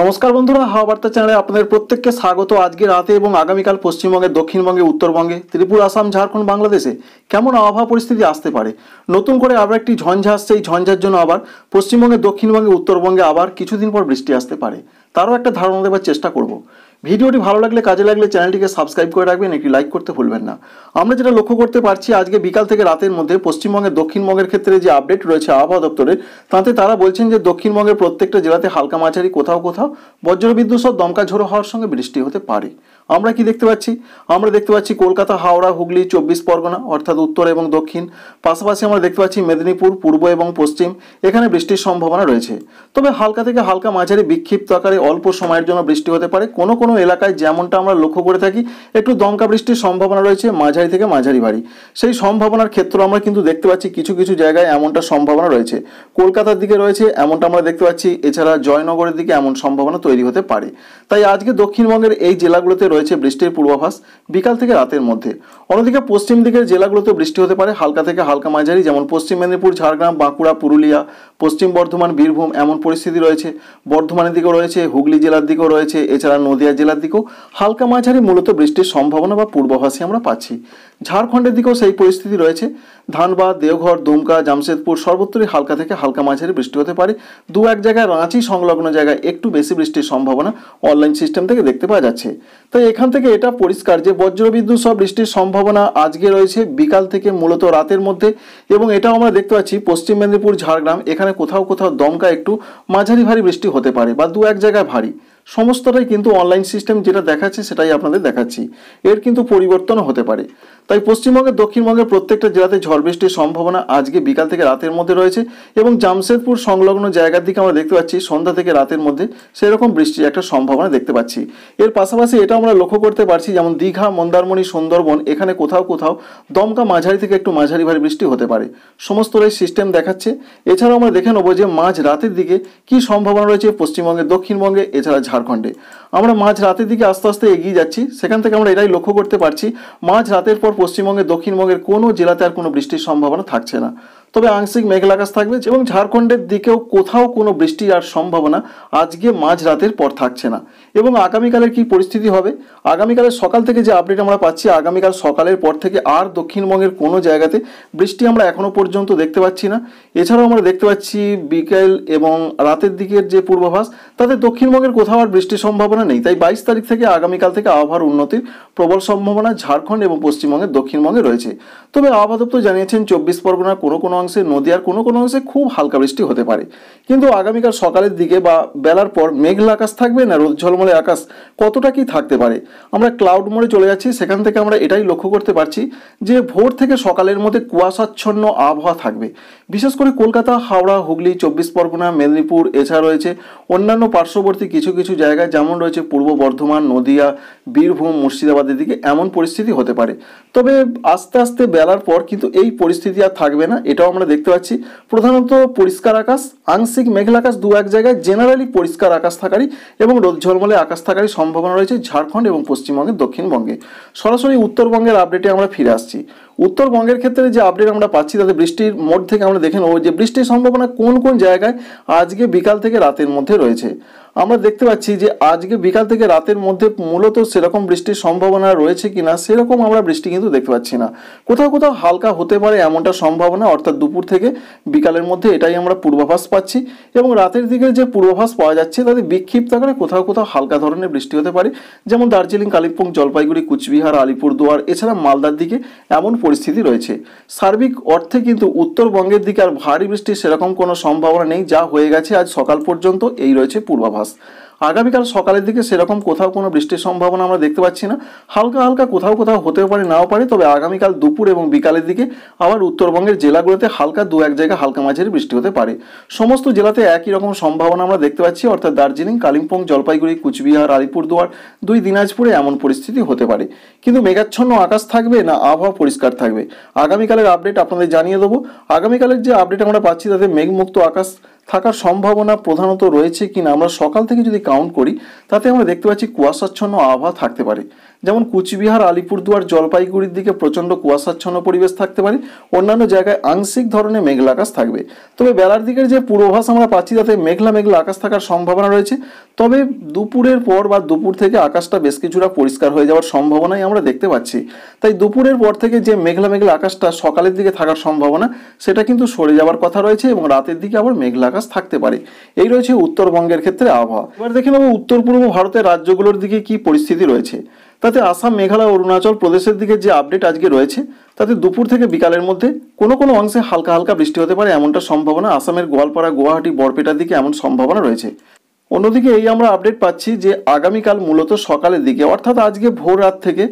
নমস্কার বন্ধুরা হাওয়া বার্তা চ্যানেলে আপনাদের প্রত্যেককে স্বাগত আজকে রাতে এবং আগামীকাল পশ্চিমবঙ্গে দক্ষিণবঙ্গে উত্তরবঙ্গে ত্রিপুরা আসাম ঝাড়খণ্ড বাংলাদেশে কেমন আবহাওয়া পরিস্থিতি আসতে পারে নতুন করে আবার একটি ঝঞ্ঝা আসছে এই ঝঞ্ঝার জন্য আবার পশ্চিমবঙ্গে দক্ষিণবঙ্গে উত্তরবঙ্গে আবার কিছুদিন পর বৃষ্টি আসতে পারে তারও একটা ধারণা দেবার চেষ্টা করব ভিডিওটি ভালো লাগলে কাজে লাগলে চ্যানেলটিকে সাবস্ক্রাইব করে রাখবেন একটি লাইক করতে ভুলবেন না আমরা যেটা লক্ষ্য করতে পারছি আজকে বিকাল থেকে রাতের মধ্যে পশ্চিমবঙ্গের দক্ষিণবঙ্গের ক্ষেত্রে যে আপডেট রয়েছে আবহাওয়া দপ্তরের তাতে তারা বলছেন যে দক্ষিণবঙ্গের প্রত্যেকটা জেলাতে হালকা মাঝারি কোথাও কোথাও বজ্রবিদ্যুৎ সহ দমকা ঝোড়ো হওয়ার সঙ্গে বৃষ্টি হতে পারে আমরা কি দেখতে পাচ্ছি আমরা দেখতে পাচ্ছি কলকাতা হাওড়া হুগলি চব্বিশ পরগনা অর্থাৎ উত্তর এবং দক্ষিণ পাশাপাশি আমরা দেখতে পাচ্ছি মেদিনীপুর পূর্ব এবং পশ্চিম এখানে বৃষ্টির সম্ভাবনা রয়েছে তবে হালকা থেকে হালকা মাঝারি বিক্ষিপ্ত আকারে অল্প সময়ের জন্য বৃষ্টি হতে পারে কোনো কোনো এলাকায় যেমনটা আমরা লক্ষ্য করে থাকি একটু দমকা বৃষ্টির সম্ভাবনা রয়েছে মাঝারি থেকে মাঝারি ভারী সেই সম্ভাবনার ক্ষেত্র আমরা কিন্তু দেখতে পাচ্ছি কিছু কিছু জায়গায় এমনটা সম্ভাবনা রয়েছে কলকাতার দিকে রয়েছে এমনটা আমরা দেখতে পাচ্ছি এছাড়া জয়নগরের দিকে এমন সম্ভাবনা তৈরি হতে পারে তাই আজকে দক্ষিণবঙ্গের এই জেলাগুলোতে রয়েছে রয়েছে বৃষ্টির পূর্বাভাস বিকাল থেকে রাতের মধ্যে অন্যদিকে পশ্চিম দিকের জেলাগুলোতে বৃষ্টি হতে পারে হালকা থেকে হালকা মাঝারি যেমন পশ্চিম মেদিনীপুর ঝাড়গ্রাম বাঁকুড়া পুরুলিয়া পশ্চিম বর্ধমান বীরভূম এমন পরিস্থিতি রয়েছে বর্ধমানের দিকেও রয়েছে হুগলি জেলার দিকেও রয়েছে এছাড়া নদিয়া জেলার দিকেও হালকা মাঝারি মূলত বৃষ্টির সম্ভাবনা বা পূর্বাভাসই আমরা পাচ্ছি ঝাড়খণ্ডের দিকেও সেই পরিস্থিতি রয়েছে ধানবাদ দেওঘর দুমকা জামশেদপুর সর্বত্রই হালকা থেকে হালকা মাঝারি বৃষ্টি হতে পারে দু এক জায়গায় রাঁচি সংলগ্ন জায়গায় একটু বেশি বৃষ্টির সম্ভাবনা অনলাইন সিস্টেম থেকে দেখতে পাওয়া যাচ্ছে তাই এখান থেকে এটা পরিষ্কার যে বজ্রবিদ্যুৎ সব বৃষ্টির সম্ভাবনা আজকে রয়েছে বিকাল থেকে মূলত রাতের মধ্যে এবং এটাও আমরা দেখতে পাচ্ছি পশ্চিম মেদিনীপুর ঝাড়গ্রাম এখানে কোথাও কোথাও দমকা একটু মাঝারি ভারী বৃষ্টি হতে পারে বা দু এক জায়গায় ভারী সমস্তটাই কিন্তু অনলাইন সিস্টেম যেটা দেখাচ্ছে সেটাই আপনাদের দেখাচ্ছি এর কিন্তু পরিবর্তন হতে পারে তাই পশ্চিমবঙ্গের দক্ষিণবঙ্গের প্রত্যেকটা জেলাতে ঝড় বৃষ্টির সম্ভাবনা আজকে বিকাল থেকে রাতের মধ্যে রয়েছে এবং জামশেদপুর সংলগ্ন জায়গার দিকে আমরা দেখতে পাচ্ছি সন্ধ্যা থেকে রাতের মধ্যে সেরকম বৃষ্টির একটা সম্ভাবনা দেখতে পাচ্ছি এর পাশাপাশি এটা আমরা লক্ষ্য করতে পারছি যেমন দীঘা মন্দারমণি সুন্দরবন এখানে কোথাও কোথাও দমকা মাঝারি থেকে একটু মাঝারি ভারী বৃষ্টি হতে পারে সমস্ত সিস্টেম দেখাচ্ছে এছাড়াও আমরা দেখে নেবো যে মাঝ রাতের দিকে কি সম্ভাবনা রয়েছে পশ্চিমবঙ্গে দক্ষিণবঙ্গে এছাড়া ঝাড়খণ্ডে আমরা মাঝ রাতের দিকে আস্তে আস্তে এগিয়ে যাচ্ছি সেখান থেকে আমরা এটাই লক্ষ্য করতে পারছি মাঝ রাতের পর পশ্চিমবঙ্গের দক্ষিণবঙ্গের কোনো জেলাতে আর কোনো বৃষ্টির সম্ভাবনা থাকছে না তবে আংশিক মেঘলা আকাশ থাকবে এবং ঝাড়খণ্ডের দিকেও কোথাও কোনো বৃষ্টির আর সম্ভাবনা আজকে মাঝরাতের পর থাকছে না এবং আগামীকালের কি পরিস্থিতি হবে আগামীকালের সকাল থেকে যে আপডেট আমরা পাচ্ছি আগামীকাল সকালের পর থেকে আর দক্ষিণবঙ্গের কোনো জায়গাতে বৃষ্টি আমরা এখনও পর্যন্ত দেখতে পাচ্ছি না এছাড়াও আমরা দেখতে পাচ্ছি বিকেল এবং রাতের দিকের যে পূর্বাভাস তাতে দক্ষিণবঙ্গের কোথাও আর বৃষ্টির সম্ভাবনা নেই তাই বাইশ তারিখ থেকে আগামীকাল থেকে আবহাওয়ার উন্নতির প্রবল সম্ভাবনা ঝাড়খণ্ড এবং পশ্চিমবঙ্গে দক্ষিণ দক্ষিণবঙ্গে রয়েছে তবে আবহাওয়া দপ্তর জানিয়েছেন চব্বিশ পরগনার কোনো কোনো অংশে নদীয়ার কোনো কোনো অংশে খুব হালকা বৃষ্টি হতে পারে কিন্তু আগামীকাল সকালের দিকে বা বেলার পর মেঘলা আকাশ থাকবে না রোদ ঝলমলে আকাশ কতটা কি থাকতে পারে আমরা ক্লাউড মোড়ে চলে যাচ্ছি সেখান থেকে আমরা এটাই লক্ষ্য করতে পারছি যে ভোর থেকে সকালের মধ্যে কুয়াশাচ্ছন্ন আবহাওয়া থাকবে বিশেষ করে কলকাতা হাওড়া হুগলি চব্বিশ পরগনা মেদিনীপুর এছাড়া রয়েছে অন্যান্য পার্শ্ববর্তী কিছু কিছু জায়গায় যেমন রয়েছে পূর্ব বর্ধমান নদীয়া বীরভূম মুর্শিদাবাদের দিকে এমন পরিস্থিতি হতে পারে তবে আস্তে আস্তে বেলার পর কিন্তু এই পরিস্থিতি আর থাকবে না এটাও আমরা দেখতে পাচ্ছি প্রধানত পরিষ্কার আকাশ আংশিক মেঘলা আকাশ দু এক জায়গায় জেনারেলি পরিষ্কার আকাশ থাকারই এবং রোদ ঝলমলে আকাশ থাকারই সম্ভাবনা রয়েছে ঝাড়খণ্ড এবং পশ্চিমবঙ্গের দক্ষিণবঙ্গে সরাসরি উত্তরবঙ্গের আপডেটে আমরা ফিরে আসছি উত্তরবঙ্গের ক্ষেত্রে যে আপডেট আমরা পাচ্ছি তাতে বৃষ্টির মোড থেকে আমরা দেখে নেবো যে বৃষ্টির সম্ভাবনা কোন কোন জায়গায় আজকে বিকাল থেকে রাতের মধ্যে রয়েছে আমরা দেখতে পাচ্ছি যে আজকে বিকাল থেকে রাতের মধ্যে মূলত সেরকম বৃষ্টির সম্ভাবনা রয়েছে কি না সেরকম আমরা বৃষ্টি কিন্তু দেখতে পাচ্ছি না কোথাও কোথাও হালকা হতে পারে এমনটা সম্ভাবনা অর্থাৎ দুপুর থেকে বিকালের মধ্যে এটাই আমরা পূর্বাভাস পাচ্ছি এবং রাতের দিকে যে পূর্বাভাস পাওয়া যাচ্ছে তাতে বিক্ষিপ্ত আকারে কোথাও কোথাও হালকা ধরনের বৃষ্টি হতে পারে যেমন দার্জিলিং কালিম্পং জলপাইগুড়ি কুচবিহার আলিপুরদুয়ার এছাড়া মালদার দিকে এমন পরিস্থিতি রয়েছে সার্বিক অর্থে কিন্তু উত্তরবঙ্গের দিকে আর ভারী বৃষ্টির সেরকম কোনো সম্ভাবনা নেই যা হয়ে গেছে আজ সকাল পর্যন্ত এই রয়েছে পূর্বাভাস আগামীকাল সকালের দিকে সেরকম কোথাও কোনো বৃষ্টির সম্ভাবনা আমরা দেখতে পাচ্ছি না হালকা হালকা কোথাও কোথাও হতে পারে নাও পারে তবে আগামীকাল দুপুর এবং বিকালের দিকে আবার উত্তরবঙ্গের জেলাগুলোতে হালকা দু এক জায়গায় হালকা মাঝারি বৃষ্টি হতে পারে সমস্ত জেলাতে একই রকম সম্ভাবনা আমরা দেখতে পাচ্ছি অর্থাৎ দার্জিলিং কালিম্পং জলপাইগুড়ি কুচবিহার আলিপুরদুয়ার দুই দিনাজপুরে এমন পরিস্থিতি হতে পারে কিন্তু মেঘাচ্ছন্ন আকাশ থাকবে না আবহাওয়া পরিষ্কার থাকবে আগামীকালের আপডেট আপনাদের জানিয়ে দেবো আগামীকালের যে আপডেট আমরা পাচ্ছি তাতে মেঘমুক্ত আকাশ থাকার সম্ভাবনা প্রধানত রয়েছে কিনা আমরা সকাল থেকে যদি কাউন্ট করি তাতে আমরা দেখতে পাচ্ছি কুয়াশাচ্ছন্ন আবহাওয়া থাকতে পারে যেমন কুচবিহার আলিপুরদুয়ার জলপাইগুড়ির দিকে প্রচণ্ড কুয়াশাচ্ছন্ন পরিবেশ থাকতে পারে অন্যান্য জায়গায় আংশিক ধরনের মেঘলা আকাশ থাকবে তবে বেলার দিকের যে পূর্বাভাস আমরা পাচ্ছি তাতে মেঘলা মেঘলা আকাশ থাকার সম্ভাবনা রয়েছে তবে দুপুরের পর বা দুপুর থেকে আকাশটা বেশ কিছুটা পরিষ্কার হয়ে যাওয়ার সম্ভাবনাই আমরা দেখতে পাচ্ছি তাই দুপুরের পর থেকে যে মেঘলা মেঘলা আকাশটা সকালের দিকে থাকার সম্ভাবনা সেটা কিন্তু সরে যাওয়ার কথা রয়েছে এবং রাতের দিকে আবার মেঘলা আকাশ থাকতে পারে এই রয়েছে উত্তরবঙ্গের ক্ষেত্রে আবহাওয়া এবার দেখে নেব উত্তর পূর্ব ভারতের রাজ্যগুলোর দিকে কি পরিস্থিতি রয়েছে তাতে আসাম মেঘালয় অরুণাচল প্রদেশের দিকে যে আপডেট আজকে রয়েছে তাতে দুপুর থেকে বিকালের মধ্যে কোনো কোনো অংশে হালকা হালকা বৃষ্টি হতে পারে এমনটা সম্ভাবনা আসামের গোয়ালপাড়া গুয়াহাটি বরপেটার দিকে এমন সম্ভাবনা রয়েছে অন্যদিকে এই আমরা আপডেট পাচ্ছি যে আগামীকাল মূলত সকালের দিকে অর্থাৎ আজকে ভোর রাত থেকে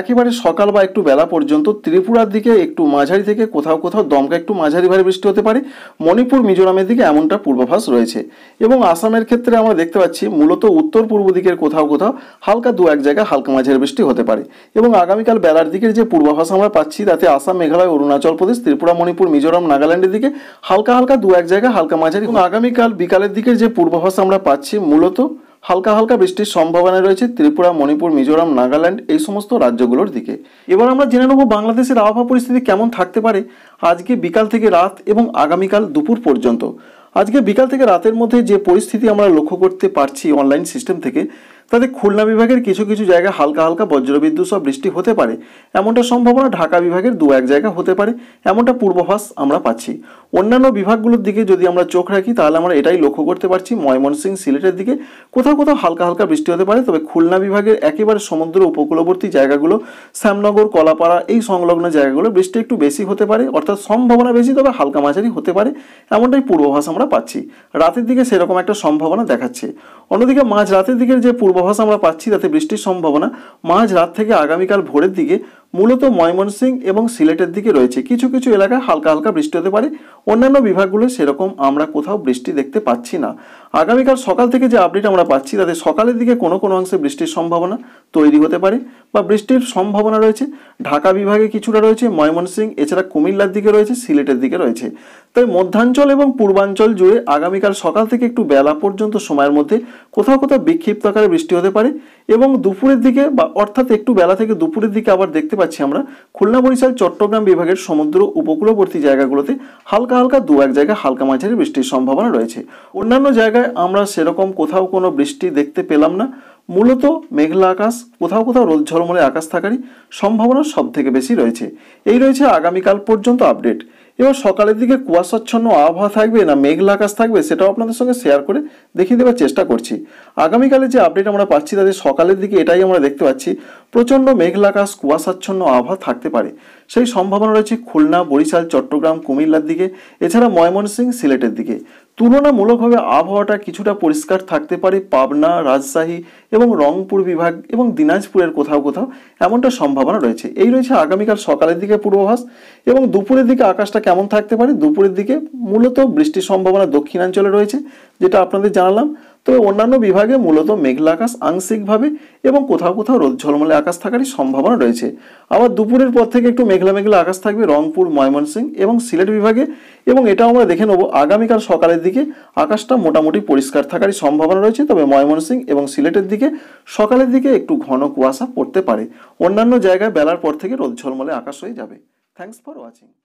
একেবারে সকাল বা একটু বেলা পর্যন্ত ত্রিপুরার দিকে একটু মাঝারি থেকে কোথাও কোথাও দমকা একটু মাঝারি ভারী বৃষ্টি হতে পারে মণিপুর মিজোরামের দিকে এমনটা পূর্বাভাস রয়েছে এবং আসামের ক্ষেত্রে আমরা দেখতে পাচ্ছি মূলত উত্তর পূর্ব দিকের কোথাও কোথাও হালকা দু এক জায়গায় হালকা মাঝারি বৃষ্টি হতে পারে এবং আগামীকাল বেলার দিকের যে পূর্বাভাস আমরা পাচ্ছি তাতে আসাম মেঘালয় অরুণাচল প্রদেশ ত্রিপুরা মণিপুর মিজোরাম নাগাল্যান্ডের দিকে হালকা হালকা দু এক জায়গায় হালকা মাঝারি এবং আগামীকাল বিকালের দিকের যে পূর্বাভাস আমরা পাচ্ছি মূলত হালকা হালকা বৃষ্টির সম্ভাবনা রয়েছে ত্রিপুরা মণিপুর মিজোরাম নাগাল্যান্ড এই সমস্ত রাজ্যগুলোর দিকে এবার আমরা জেনে নেব বাংলাদেশের আবহাওয়া পরিস্থিতি কেমন থাকতে পারে আজকে বিকাল থেকে রাত এবং আগামীকাল দুপুর পর্যন্ত আজকে বিকাল থেকে রাতের মধ্যে যে পরিস্থিতি আমরা লক্ষ্য করতে পারছি অনলাইন সিস্টেম থেকে তাতে খুলনা বিভাগের কিছু কিছু জায়গায় হালকা হালকা বজ্রবিদ্যুৎ সহ বৃষ্টি হতে পারে এমনটা সম্ভাবনা ঢাকা বিভাগের দু এক জায়গা হতে পারে এমনটা পূর্বাভাস আমরা পাচ্ছি অন্যান্য বিভাগগুলোর দিকে যদি আমরা চোখ রাখি তাহলে আমরা এটাই লক্ষ্য করতে পারছি ময়মনসিং সিলেটের দিকে কোথাও কোথাও হালকা হালকা বৃষ্টি হতে পারে তবে খুলনা বিভাগের একেবারে সমুদ্র উপকূলবর্তী জায়গাগুলো শ্যামনগর কলাপাড়া এই সংলগ্ন জায়গাগুলো বৃষ্টি একটু বেশি হতে পারে অর্থাৎ সম্ভাবনা বেশি তবে হালকা মাঝারি হতে পারে এমনটাই পূর্বাভাস আমরা পাচ্ছি রাতের দিকে সেরকম একটা সম্ভাবনা দেখাচ্ছে অন্যদিকে মাঝ রাতের দিকের যে পূর্ব পূর্বাভাস আমরা পাচ্ছি তাতে বৃষ্টির সম্ভাবনা মাঝ রাত থেকে আগামীকাল ভোরের দিকে মূলত ময়মনসিং এবং সিলেটের দিকে রয়েছে কিছু কিছু এলাকায় হালকা হালকা বৃষ্টি হতে পারে অন্যান্য বিভাগগুলো সেরকম আমরা কোথাও বৃষ্টি দেখতে পাচ্ছি না আগামীকাল সকাল থেকে যে আপডেট আমরা পাচ্ছি তাতে সকালের দিকে কোনো কোনো অংশে বৃষ্টির সম্ভাবনা তৈরি হতে পারে বা বৃষ্টির সম্ভাবনা রয়েছে ঢাকা বিভাগে কিছুটা রয়েছে ময়মনসিং এছাড়া কুমিল্লার দিকে রয়েছে সিলেটের দিকে রয়েছে তাই মধ্যাঞ্চল এবং পূর্বাঞ্চল জুড়ে আগামীকাল সকাল থেকে একটু বেলা পর্যন্ত সময়ের মধ্যে কোথাও কোথাও বিক্ষিপ্ত আকারে বৃষ্টি হতে পারে এবং দুপুরের দিকে বা অর্থাৎ একটু বেলা থেকে দুপুরের দিকে আবার দেখতে পাচ্ছি আমরা খুলনা বরিশাল চট্টগ্রাম বিভাগের সমুদ্র উপকূলবর্তী জায়গাগুলোতে হালকা হালকা দু এক জায়গায় হালকা মাঝারি বৃষ্টির সম্ভাবনা রয়েছে অন্যান্য জায়গায় আমরা সেরকম কোথাও কোনো বৃষ্টি দেখতে পেলাম না মূলত মেঘলা আকাশ কোথাও কোথাও রোদ ঝলমলে আকাশ থাকারই সম্ভাবনা সবথেকে বেশি রয়েছে এই রয়েছে আগামীকাল পর্যন্ত আপডেট এবং সকালের দিকে কুয়াশাচ্ছন্ন আবহাওয়া থাকবে না মেঘলা আকাশ থাকবে সেটাও আপনাদের সঙ্গে শেয়ার করে দেখিয়ে দেওয়ার চেষ্টা করছি আগামীকালে যে আপডেট আমরা পাচ্ছি তাদের সকালের দিকে এটাই আমরা দেখতে পাচ্ছি প্রচণ্ড মেঘলা আকাশ কুয়াশাচ্ছন্ন আবহাওয়া থাকতে পারে সেই সম্ভাবনা রয়েছে খুলনা বরিশাল চট্টগ্রাম কুমিল্লার দিকে এছাড়া ময়মনসিংহ সিলেটের দিকে তুলনামূলকভাবে আবহাওয়াটা কিছুটা পরিষ্কার থাকতে পারে পাবনা রাজশাহী এবং রংপুর বিভাগ এবং দিনাজপুরের কোথাও কোথাও এমনটা সম্ভাবনা রয়েছে এই রয়েছে আগামীকাল সকালের দিকে পূর্বাভাস এবং দুপুরের দিকে আকাশটা কেমন থাকতে পারে দুপুরের দিকে মূলত বৃষ্টির সম্ভাবনা দক্ষিণাঞ্চলে রয়েছে যেটা আপনাদের জানালাম তবে অন্যান্য বিভাগে মূলত মেঘলা আকাশ আংশিকভাবে এবং কোথাও কোথাও রোদ ঝলমলে আকাশ থাকারই সম্ভাবনা রয়েছে আবার দুপুরের পর থেকে একটু মেঘলা মেঘলা আকাশ থাকবে রংপুর ময়মনসিংহ এবং সিলেট বিভাগে এবং এটাও আমরা দেখে নেব আগামীকাল সকালের দিকে আকাশটা মোটামুটি পরিষ্কার থাকারই সম্ভাবনা রয়েছে তবে ময়মনসিংহ এবং সিলেটের দিকে সকালের দিকে একটু ঘন কুয়াশা পড়তে পারে অন্যান্য জায়গায় বেলার পর থেকে রোদ ঝলমলে আকাশ হয়ে যাবে থ্যাংকস ফর ওয়াচিং